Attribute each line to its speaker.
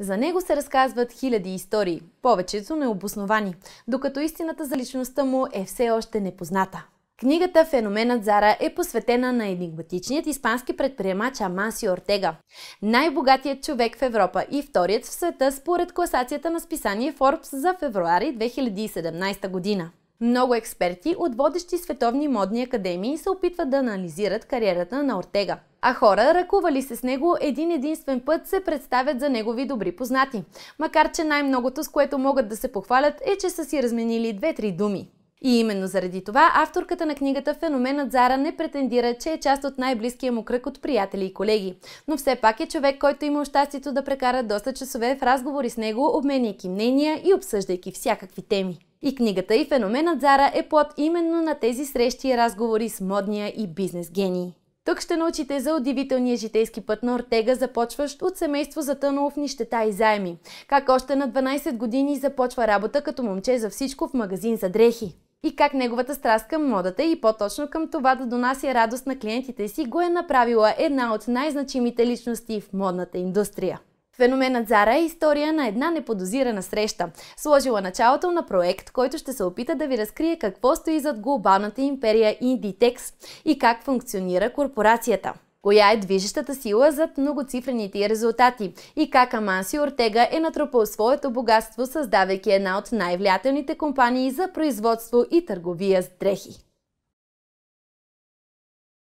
Speaker 1: За него се разказват хиляди истории, повечето необосновани, докато истината за личността му е все още непозната. Книгата «Феноменът Зара» е посветена на енигматичният испански предприемач Амасио Ортега, най-богатият човек в Европа и вторият в света според класацията на списание Forbes за февруари 2017 година. Много експерти от водещи световни модни академии се опитват да анализират кариерата на Ортега. А хора, ръкували се с него един единствен път, се представят за негови добри познати. Макар, че най-многото, с което могат да се похвалят, е, че са си разменили две-три думи. И именно заради това авторката на книгата Феноменът Зара не претендира, че е част от най-близкия му кръг от приятели и колеги. Но все пак е човек, който има щастието да прекара доста часове в разговори с него, обменяйки мнения и обсъждайки всякакви теми. И книгата и феноменът Зара е плод именно на тези срещи и разговори с модния и бизнес гений. Тук ще научите за удивителния житейски път на Ортега, започващ от семейство затънало в нищета и заеми. Как още на 12 години започва работа като момче за всичко в магазин за дрехи. И как неговата страст към модата и по-точно към това да донася радост на клиентите си го е направила една от най-значимите личности в модната индустрия. Феноменът Зара е история на една неподозирана среща, сложила началото на проект, който ще се опита да ви разкрие какво стои зад глобалната империя Inditex и как функционира корпорацията. Коя е движещата сила зад многоцифрените резултати и как Аманси Ортега е натрупал своето богатство, създавайки една от най-влиятелните компании за производство и търговия с дрехи.